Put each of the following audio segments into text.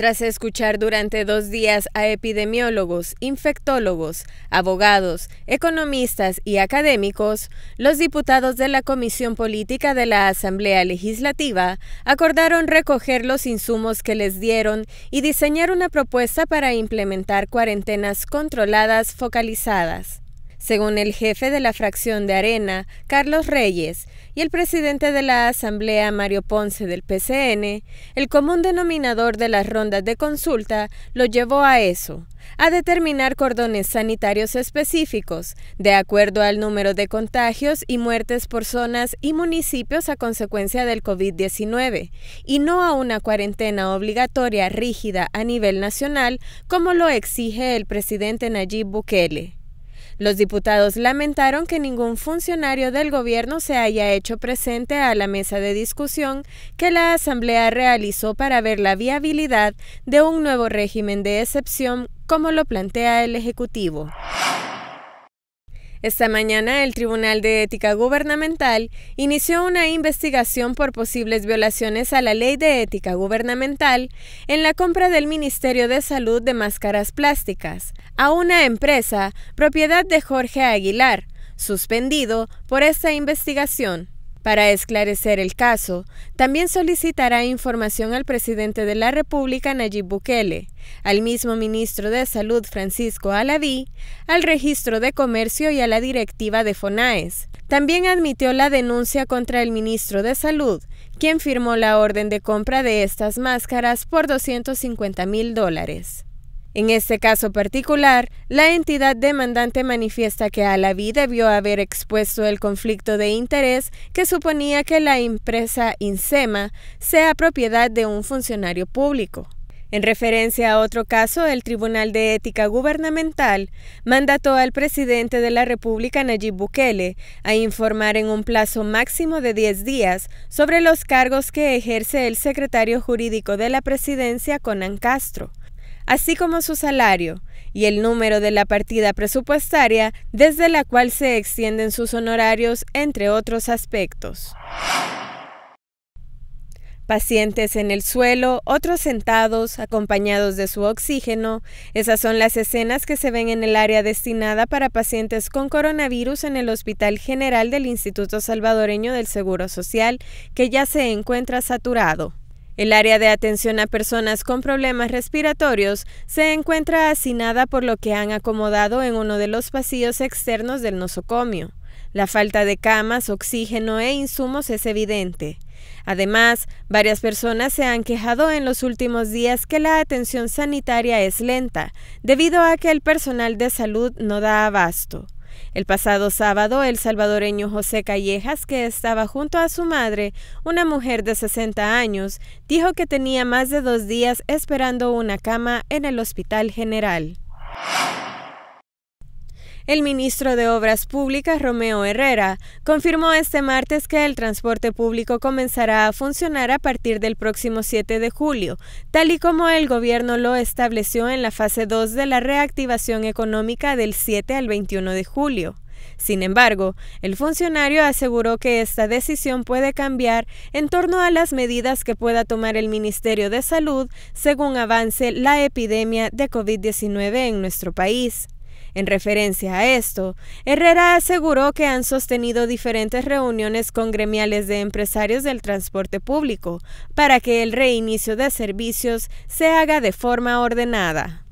Tras escuchar durante dos días a epidemiólogos, infectólogos, abogados, economistas y académicos, los diputados de la Comisión Política de la Asamblea Legislativa acordaron recoger los insumos que les dieron y diseñar una propuesta para implementar cuarentenas controladas focalizadas. Según el jefe de la fracción de Arena, Carlos Reyes, y el presidente de la Asamblea, Mario Ponce del PCN, el común denominador de las rondas de consulta lo llevó a eso, a determinar cordones sanitarios específicos, de acuerdo al número de contagios y muertes por zonas y municipios a consecuencia del COVID-19, y no a una cuarentena obligatoria rígida a nivel nacional como lo exige el presidente Nayib Bukele. Los diputados lamentaron que ningún funcionario del gobierno se haya hecho presente a la mesa de discusión que la Asamblea realizó para ver la viabilidad de un nuevo régimen de excepción como lo plantea el Ejecutivo. Esta mañana el Tribunal de Ética Gubernamental inició una investigación por posibles violaciones a la Ley de Ética Gubernamental en la compra del Ministerio de Salud de máscaras plásticas a una empresa propiedad de Jorge Aguilar, suspendido por esta investigación. Para esclarecer el caso, también solicitará información al presidente de la República, Nayib Bukele, al mismo ministro de Salud, Francisco Aladí, al registro de comercio y a la directiva de FONAES. También admitió la denuncia contra el ministro de Salud, quien firmó la orden de compra de estas máscaras por 250 mil dólares. En este caso particular, la entidad demandante manifiesta que vida debió haber expuesto el conflicto de interés que suponía que la empresa Insema sea propiedad de un funcionario público. En referencia a otro caso, el Tribunal de Ética Gubernamental mandató al presidente de la República, Nayib Bukele, a informar en un plazo máximo de 10 días sobre los cargos que ejerce el secretario jurídico de la presidencia, Conan Castro así como su salario y el número de la partida presupuestaria desde la cual se extienden sus honorarios, entre otros aspectos. Pacientes en el suelo, otros sentados, acompañados de su oxígeno. Esas son las escenas que se ven en el área destinada para pacientes con coronavirus en el Hospital General del Instituto Salvadoreño del Seguro Social, que ya se encuentra saturado. El área de atención a personas con problemas respiratorios se encuentra hacinada por lo que han acomodado en uno de los pasillos externos del nosocomio. La falta de camas, oxígeno e insumos es evidente. Además, varias personas se han quejado en los últimos días que la atención sanitaria es lenta, debido a que el personal de salud no da abasto. El pasado sábado, el salvadoreño José Callejas, que estaba junto a su madre, una mujer de 60 años, dijo que tenía más de dos días esperando una cama en el Hospital General. El ministro de Obras Públicas, Romeo Herrera, confirmó este martes que el transporte público comenzará a funcionar a partir del próximo 7 de julio, tal y como el gobierno lo estableció en la fase 2 de la reactivación económica del 7 al 21 de julio. Sin embargo, el funcionario aseguró que esta decisión puede cambiar en torno a las medidas que pueda tomar el Ministerio de Salud según avance la epidemia de COVID-19 en nuestro país. En referencia a esto, Herrera aseguró que han sostenido diferentes reuniones con gremiales de empresarios del transporte público para que el reinicio de servicios se haga de forma ordenada.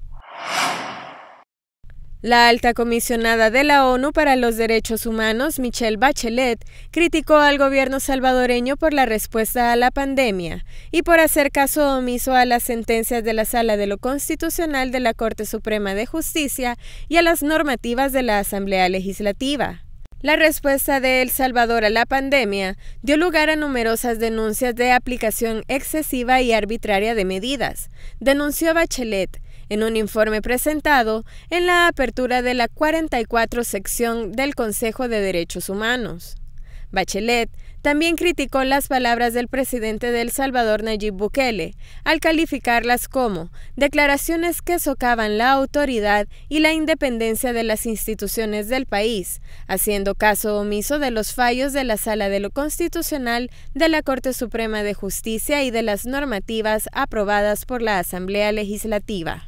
La alta comisionada de la ONU para los Derechos Humanos, Michelle Bachelet, criticó al gobierno salvadoreño por la respuesta a la pandemia y por hacer caso omiso a las sentencias de la Sala de lo Constitucional de la Corte Suprema de Justicia y a las normativas de la Asamblea Legislativa. La respuesta de El Salvador a la pandemia dio lugar a numerosas denuncias de aplicación excesiva y arbitraria de medidas, denunció Bachelet, en un informe presentado en la apertura de la 44 sección del Consejo de Derechos Humanos. Bachelet también criticó las palabras del presidente de El Salvador Nayib Bukele al calificarlas como declaraciones que socavan la autoridad y la independencia de las instituciones del país, haciendo caso omiso de los fallos de la Sala de lo Constitucional, de la Corte Suprema de Justicia y de las normativas aprobadas por la Asamblea Legislativa.